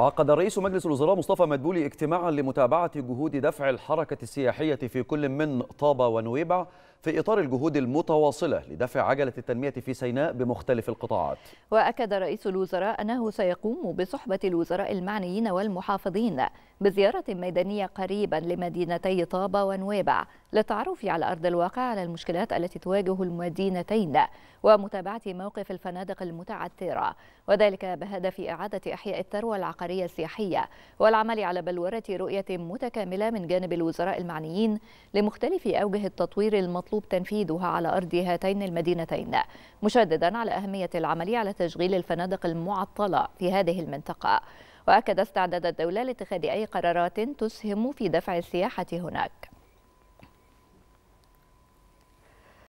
عقد رئيس مجلس الوزراء مصطفى مدبولي اجتماعا لمتابعة جهود دفع الحركة السياحية في كل من طابة ونويبع في إطار الجهود المتواصلة لدفع عجلة التنمية في سيناء بمختلف القطاعات وأكد رئيس الوزراء أنه سيقوم بصحبة الوزراء المعنيين والمحافظين بزيارة ميدانية قريبا لمدينتي طابة ونويبع للتعرف على أرض الواقع على المشكلات التي تواجه المدينتين ومتابعة موقف الفنادق المتعثرة وذلك بهدف إعادة إحياء الثروة العقارية السياحية والعمل على بلورة رؤية متكاملة من جانب الوزراء المعنيين لمختلف أوجه التطوير المطلوب المطلوب تنفيذها على أرض هاتين المدينتين مشددا على أهمية العمل على تشغيل الفنادق المعطلة في هذه المنطقة وأكد استعداد الدولة لاتخاذ أي قرارات تسهم في دفع السياحة هناك